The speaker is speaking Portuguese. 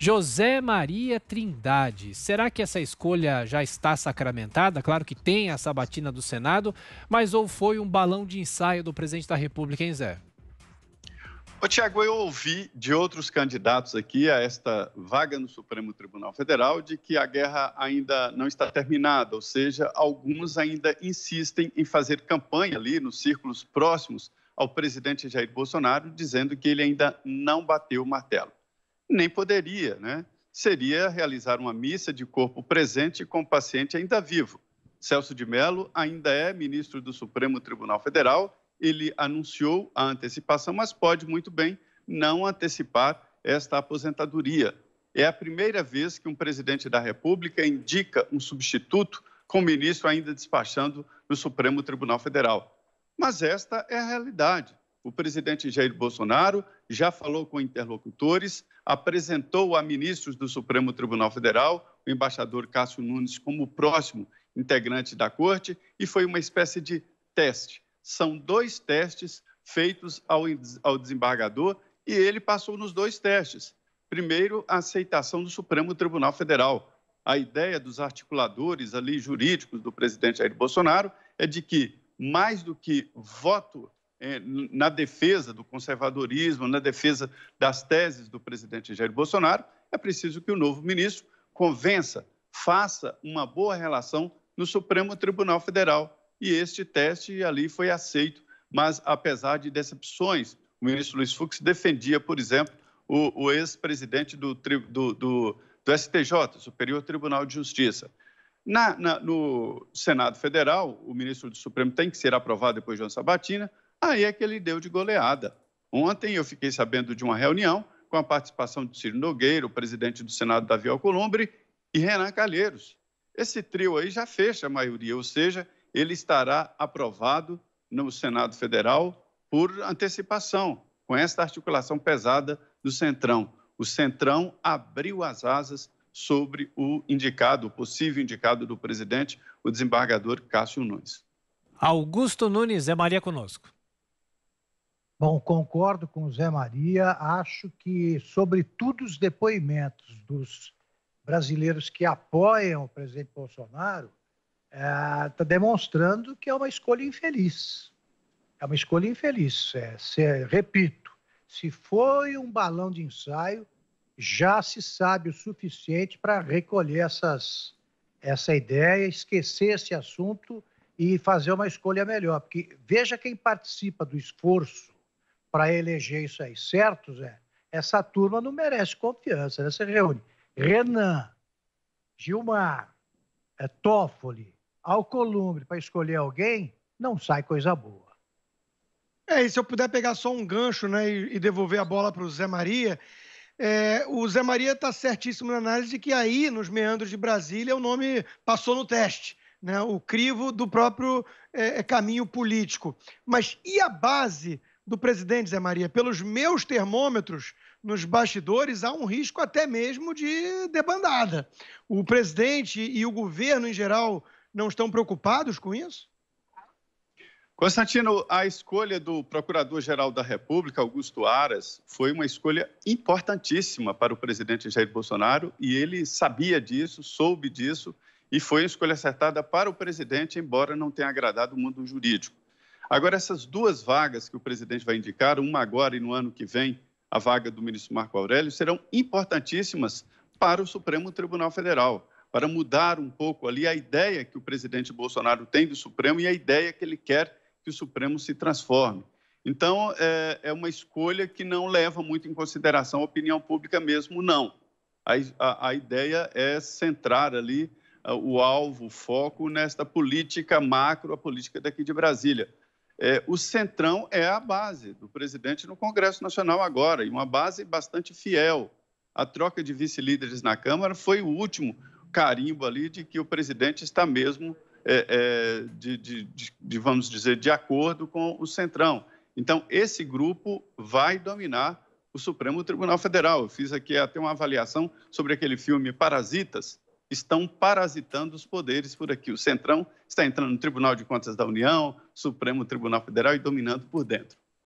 José Maria Trindade. Será que essa escolha já está sacramentada? Claro que tem a sabatina do Senado, mas ou foi um balão de ensaio do presidente da República, hein, Zé? Ô, Tiago, eu ouvi de outros candidatos aqui a esta vaga no Supremo Tribunal Federal de que a guerra ainda não está terminada, ou seja, alguns ainda insistem em fazer campanha ali nos círculos próximos ao presidente Jair Bolsonaro, dizendo que ele ainda não bateu o martelo nem poderia, né? Seria realizar uma missa de corpo presente com o paciente ainda vivo. Celso de Mello ainda é ministro do Supremo Tribunal Federal, ele anunciou a antecipação, mas pode muito bem não antecipar esta aposentadoria. É a primeira vez que um presidente da República indica um substituto com o ministro ainda despachando no Supremo Tribunal Federal. Mas esta é a realidade o presidente Jair Bolsonaro já falou com interlocutores, apresentou a ministros do Supremo Tribunal Federal, o embaixador Cássio Nunes, como próximo integrante da corte, e foi uma espécie de teste. São dois testes feitos ao, ao desembargador e ele passou nos dois testes. Primeiro, a aceitação do Supremo Tribunal Federal. A ideia dos articuladores ali jurídicos do presidente Jair Bolsonaro é de que, mais do que voto é, na defesa do conservadorismo, na defesa das teses do presidente Jair Bolsonaro, é preciso que o novo ministro convença, faça uma boa relação no Supremo Tribunal Federal. E este teste ali foi aceito, mas apesar de decepções, o ministro Luiz Fux defendia, por exemplo, o, o ex-presidente do, do, do, do, STJ, Superior Tribunal de Justiça. Na, na, no Senado Federal, o ministro do Supremo tem que ser aprovado depois de uma sabatina, Aí é que ele deu de goleada. Ontem eu fiquei sabendo de uma reunião com a participação de Ciro Nogueira, o presidente do Senado Davi Alcolumbre e Renan Calheiros. Esse trio aí já fecha a maioria, ou seja, ele estará aprovado no Senado Federal por antecipação, com esta articulação pesada do Centrão. O Centrão abriu as asas sobre o indicado, o possível indicado do presidente, o desembargador Cássio Nunes. Augusto Nunes é Maria conosco. Bom, concordo com o Zé Maria. Acho que, sobretudo, os depoimentos dos brasileiros que apoiam o presidente Bolsonaro está é, tá demonstrando que é uma escolha infeliz. É uma escolha infeliz. É, se, repito, se foi um balão de ensaio, já se sabe o suficiente para recolher essas, essa ideia, esquecer esse assunto e fazer uma escolha melhor. Porque veja quem participa do esforço para eleger isso aí, certo, Zé? Essa turma não merece confiança, né? Você reúne Renan, Gilmar, é, Toffoli, Alcolumbre para escolher alguém, não sai coisa boa. É, e se eu puder pegar só um gancho né, e, e devolver a bola para o Zé Maria, é, o Zé Maria está certíssimo na análise que aí, nos meandros de Brasília, o nome passou no teste. Né, o crivo do próprio é, é caminho político. Mas e a base do presidente Zé Maria, pelos meus termômetros nos bastidores, há um risco até mesmo de debandada. O presidente e o governo em geral não estão preocupados com isso? Constantino, a escolha do Procurador-Geral da República, Augusto Aras, foi uma escolha importantíssima para o presidente Jair Bolsonaro e ele sabia disso, soube disso e foi a escolha acertada para o presidente, embora não tenha agradado o mundo jurídico. Agora, essas duas vagas que o presidente vai indicar, uma agora e no ano que vem, a vaga do ministro Marco Aurélio, serão importantíssimas para o Supremo Tribunal Federal, para mudar um pouco ali a ideia que o presidente Bolsonaro tem do Supremo e a ideia que ele quer que o Supremo se transforme. Então, é, é uma escolha que não leva muito em consideração a opinião pública mesmo, não. A, a, a ideia é centrar ali ah, o alvo, o foco nesta política macro, a política daqui de Brasília. É, o Centrão é a base do presidente no Congresso Nacional agora, e uma base bastante fiel. A troca de vice-líderes na Câmara foi o último carimbo ali de que o presidente está mesmo, é, é, de, de, de, de, vamos dizer, de acordo com o Centrão. Então, esse grupo vai dominar o Supremo Tribunal Federal. Eu fiz aqui até uma avaliação sobre aquele filme Parasitas, estão parasitando os poderes por aqui. O Centrão está entrando no Tribunal de Contas da União, Supremo Tribunal Federal e dominando por dentro.